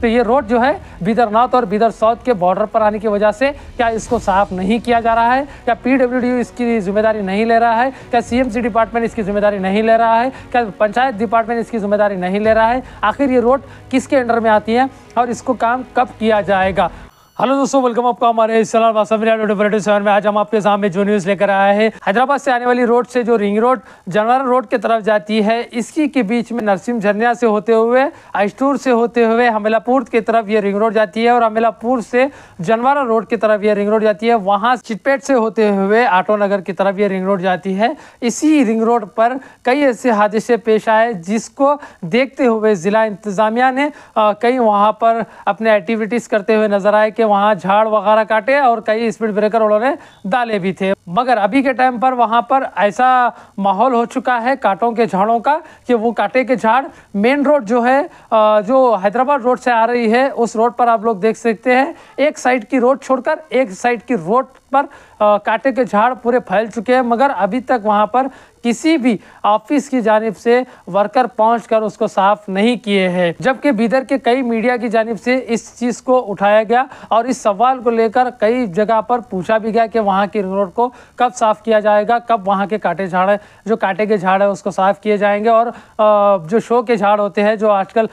तो ये रोड जो है बीदर नॉर्थ और बीदर साउथ के बॉर्डर पर आने की वजह से क्या इसको साफ नहीं किया जा रहा है क्या पी इसकी जिम्मेदारी नहीं ले रहा है क्या सी डिपार्टमेंट इसकी जिम्मेदारी नहीं ले रहा है क्या पंचायत डिपार्टमेंट इसकी जिम्मेदारी नहीं ले रहा है आखिर ये रोड किसके अंडर में आती है और इसको काम कब किया जाएगा हेलो दोस्तों वेलकम आपका हमारे में आज हम आपके सामने जो न्यूज़ लेकर आया है हैदराबाद से आने वाली रोड से जो रिंग रोड जनवर रोड के तरफ जाती है इसी के बीच में नरसिम झरनिया से होते हुए अस्टूर से होते हुए हमेलापुर की तरफ ये रिंग रोड जाती है और हमेलापुर से जनवारा रोड की तरफ ये रिंग रोड जाती है वहाँ चिटपेट से होते हुए आटो नगर की तरफ ये रिंग रोड जाती है इसी रिंग रोड पर कई ऐसे हादसे पेश आए जिसको देखते हुए ज़िला इंतज़ामिया ने कई वहाँ पर अपने एक्टिविटीज़ करते हुए नजर आए कि वहाँ झाड़ वगैरह काटे और कई स्पीड ब्रेकर उन्होंने डाले भी थे मगर अभी के टाइम पर वहाँ पर ऐसा माहौल हो चुका है कांटों के झाड़ों का कि वो कांटे के झाड़ मेन रोड जो है जो हैदराबाद रोड से आ रही है उस रोड पर आप लोग देख सकते हैं एक साइड की रोड छोड़कर एक साइड की रोड पर कांटे के झाड़ पूरे फैल चुके हैं मगर अभी तक वहाँ पर किसी भी ऑफिस की जानब से वर्कर कर उसको साफ नहीं किए हैं जबकि बीदर के कई मीडिया की जानब से इस चीज़ को उठाया गया और इस सवाल को लेकर कई जगह पर पूछा भी गया कि वहाँ की रोड को कब साफ़ किया जाएगा कब वहाँ के काटे झाड़ जो काटे के झाड़ है उसको साफ़ किए जाएंगे और जो शो के झाड़ होते हैं जो आजकल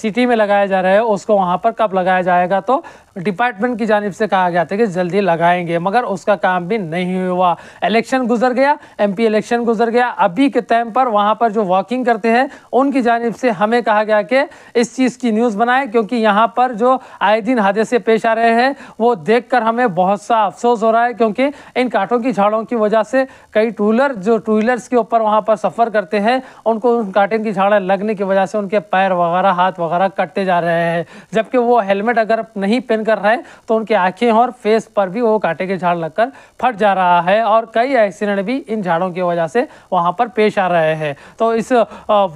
सिटी में लगाया जा रहा है उसको वहाँ पर कब लगाया जाएगा तो डिपार्टमेंट की जानब से कहा गया था कि जल्दी लगाएंगे मगर उसका काम भी नहीं हुआ इलेक्शन गुजर गया एमपी इलेक्शन गुजर गया अभी के टाइम पर वहाँ पर जो वॉकिंग करते हैं उनकी जानब से हमें कहा गया कि इस चीज़ की न्यूज़ बनाए क्योंकि यहाँ पर जो आए दिन हादसे पेश आ रहे हैं वो देख कर हमें बहुत सा अफसोस हो रहा है क्योंकि इन कांटों की झाड़ों की वजह से कई टूलर जो टू के ऊपर वहाँ पर सफ़र करते हैं उनको उन कांटे की झाड़ें लगने की वजह से उनके पैर वगैरह हाथ वगैरह कटते जा रहे हैं जबकि वो हेलमेट अगर नहीं पहन कर रहे हैं तो उनकी आंखें और फेस पर भी वो कांटे के झाड़ लगकर फट जा रहा है और कई एक्सीडेंट भी इन झाड़ों की वजह से वहाँ पर पेश आ रहे हैं तो इस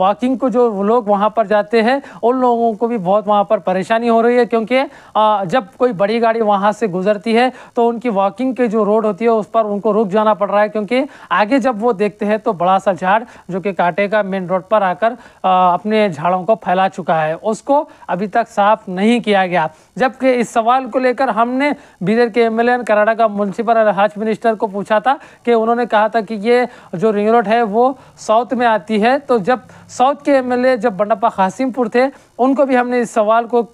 वॉकिंग को जो लोग वहाँ पर जाते हैं उन लोगों को भी बहुत वहाँ पर परेशानी हो रही है क्योंकि जब कोई बड़ी गाड़ी वहाँ से गुजरती है तो उनकी वॉकिंग के जो रोड होती है उस पर उनको रुक जाना पड़ रहा है क्योंकि आगे जब वो देखते हैं तो बड़ा सा झाड़ जो कि कांटे का मेन रोड पर आकर अपने झाड़ों को फैला चुका है उसको अभी तक साफ नहीं किया गया जबकि इस सवाल को लेकर हमने बीदर के एम एल कराड़ा का म्यूनसिपल हाज मिनिस्टर को पूछा था कि उन्होंने कहा था कि ये जो रिंग रोड है वो साउथ में आती है तो जब साउथ के एम जब बंडप्पा कासिमपुर थे उनको भी हमने इस सवाल को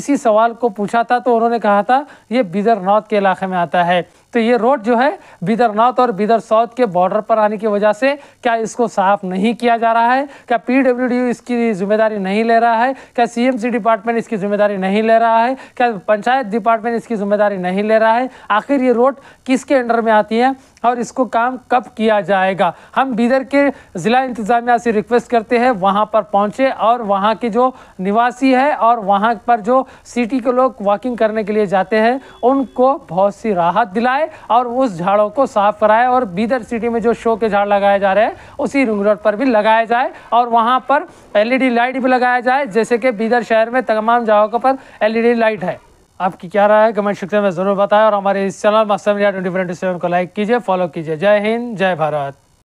इसी सवाल को पूछा था तो उन्होंने कहा था ये बीदर नॉर्थ के इलाके में आता है तो ये रोड जो है बिदर नॉर्थ और बिदर साउथ के बॉर्डर पर आने की वजह से क्या इसको साफ नहीं किया जा रहा है क्या पीडब्ल्यूडी इसकी जिम्मेदारी नहीं ले रहा है क्या सीएमसी डिपार्टमेंट इसकी जिम्मेदारी नहीं ले रहा है क्या पंचायत डिपार्टमेंट इसकी जिम्मेदारी नहीं ले रहा है आखिर ये रोड किसके अंडर में आती है और इसको काम कब किया जाएगा हम बीदर के ज़िला इंतज़ामिया से रिक्वेस्ट करते हैं वहाँ पर पहुँचे और वहाँ के जो निवासी है और वहाँ पर जो सिटी के लोग वॉकिंग करने के लिए जाते हैं उनको बहुत सी राहत दिलाए आए और उस झाड़ों को साफ कराए और बीदर सिटी में जो शो के झाड़ लगाए जा रहे हैं उसी रिंग रोड पर भी लगाए जाए और वहाँ पर एलईडी लाइट भी लगाया जाए जैसे कि बीदर शहर में तमाम जगहों पर एलईडी लाइट है आपकी क्या राय है कमेंट सेक्शन में ज़रूर बताएं और हमारे इस चैनल मास्टर मीडिया ट्वेंटी को लाइक कीजिए फॉलो कीजिए जय हिंद जय भारत